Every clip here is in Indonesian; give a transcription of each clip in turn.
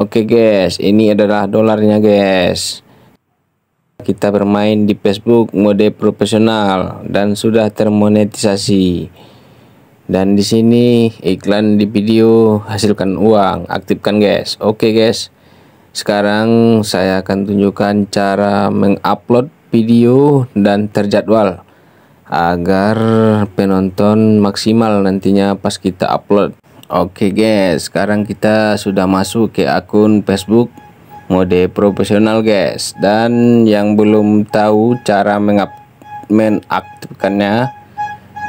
Oke guys, ini adalah dolarnya guys. Kita bermain di Facebook mode profesional dan sudah termonetisasi. Dan di sini iklan di video hasilkan uang, aktifkan guys. Oke guys. Sekarang saya akan tunjukkan cara mengupload video dan terjadwal agar penonton maksimal nantinya pas kita upload Oke guys, sekarang kita sudah masuk ke akun Facebook mode profesional guys. Dan yang belum tahu cara mengaktifkannya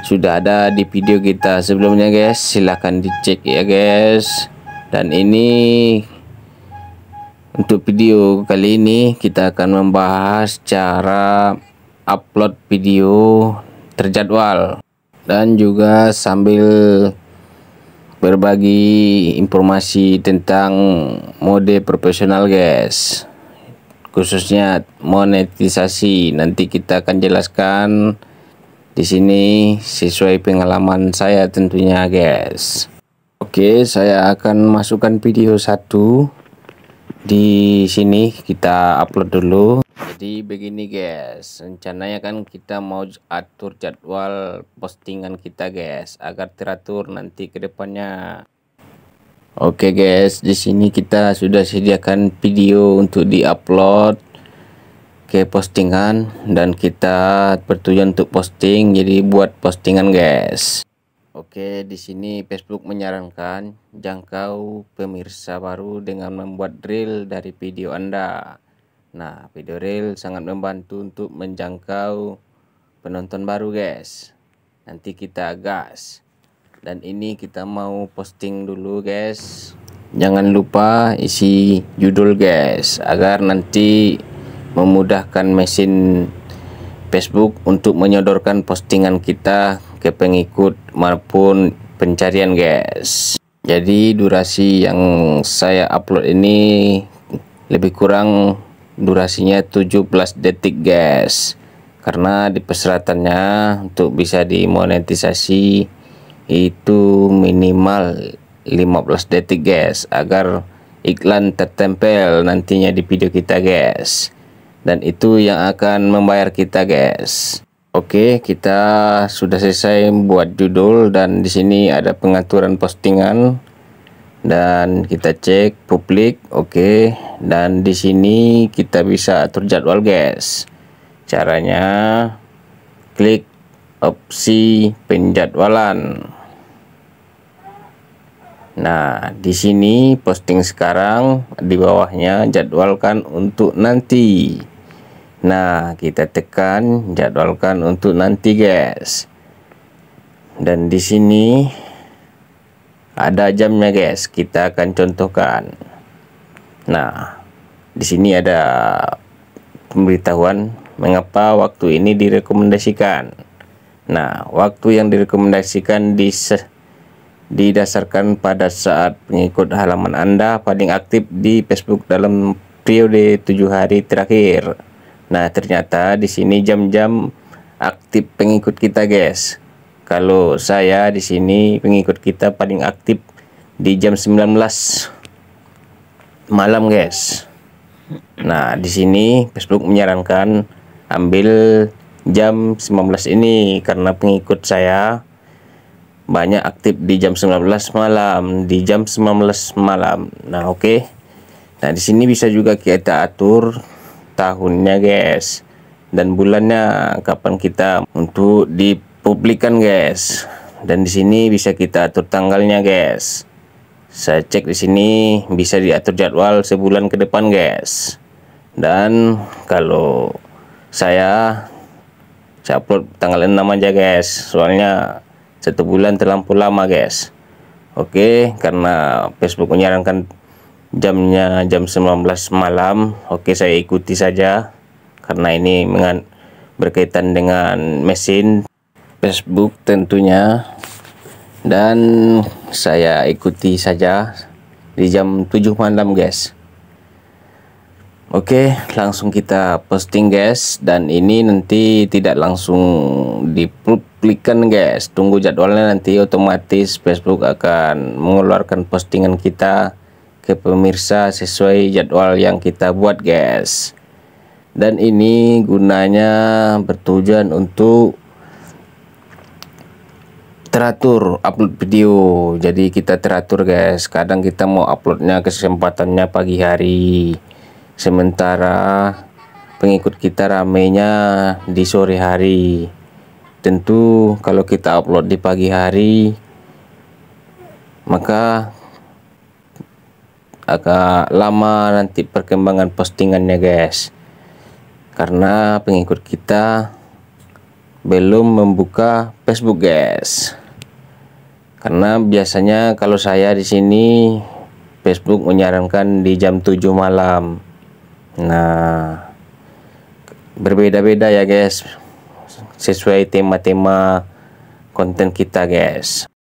sudah ada di video kita sebelumnya guys. Silahkan dicek ya guys. Dan ini untuk video kali ini kita akan membahas cara upload video terjadwal dan juga sambil berbagi informasi tentang mode profesional guys khususnya monetisasi nanti kita akan jelaskan di sini sesuai pengalaman saya tentunya guys Oke saya akan masukkan video satu di sini kita upload dulu jadi begini guys rencananya kan kita mau atur jadwal postingan kita guys agar teratur nanti kedepannya Oke okay guys di sini kita sudah sediakan video untuk diupload ke postingan dan kita bertujuan untuk posting jadi buat postingan guys Oke, di sini Facebook menyarankan jangkau pemirsa baru dengan membuat reel dari video Anda. Nah, video reel sangat membantu untuk menjangkau penonton baru, guys. Nanti kita gas. Dan ini kita mau posting dulu, guys. Jangan lupa isi judul, guys, agar nanti memudahkan mesin Facebook untuk menyodorkan postingan kita ke pengikut maupun pencarian guys jadi durasi yang saya upload ini lebih kurang durasinya 17 detik guys karena di persyaratannya untuk bisa dimonetisasi itu minimal 15 detik guys agar iklan tertempel nantinya di video kita guys dan itu yang akan membayar kita guys Oke, kita sudah selesai buat judul dan di sini ada pengaturan postingan dan kita cek publik. Oke, dan di sini kita bisa atur jadwal, guys. Caranya klik opsi penjadwalan. Nah, di sini posting sekarang di bawahnya jadwalkan untuk nanti. Nah, kita tekan jadwalkan untuk nanti, guys. Dan di sini ada jamnya, guys. Kita akan contohkan. Nah, di sini ada pemberitahuan mengapa waktu ini direkomendasikan. Nah, waktu yang direkomendasikan di didasarkan pada saat pengikut halaman Anda paling aktif di Facebook dalam periode tujuh hari terakhir. Nah, ternyata di sini jam-jam aktif pengikut kita, guys. Kalau saya di sini pengikut kita paling aktif di jam 19 malam, guys. Nah, di sini Facebook menyarankan ambil jam 19 ini karena pengikut saya banyak aktif di jam 19 malam, di jam 19 malam. Nah, oke. Okay. Nah, di sini bisa juga kita atur tahunnya guys dan bulannya kapan kita untuk dipublikan guys dan di sini bisa kita atur tanggalnya guys saya cek di sini bisa diatur jadwal sebulan ke depan guys dan kalau saya saya upload tanggal 6 aja guys soalnya satu bulan terlampau lama guys oke karena Facebook menyarankan jamnya jam 19 malam oke saya ikuti saja karena ini dengan berkaitan dengan mesin Facebook tentunya dan saya ikuti saja di jam 7 malam guys Oke langsung kita posting guys dan ini nanti tidak langsung dipublikkan guys tunggu jadwalnya nanti otomatis Facebook akan mengeluarkan postingan kita ke pemirsa sesuai jadwal yang kita buat guys dan ini gunanya bertujuan untuk teratur upload video jadi kita teratur guys kadang kita mau uploadnya kesempatannya pagi hari sementara pengikut kita ramenya di sore hari tentu kalau kita upload di pagi hari maka agak lama nanti perkembangan postingannya guys karena pengikut kita belum membuka Facebook guys karena biasanya kalau saya di sini Facebook menyarankan di jam 7 malam nah berbeda-beda ya guys sesuai tema-tema konten kita guys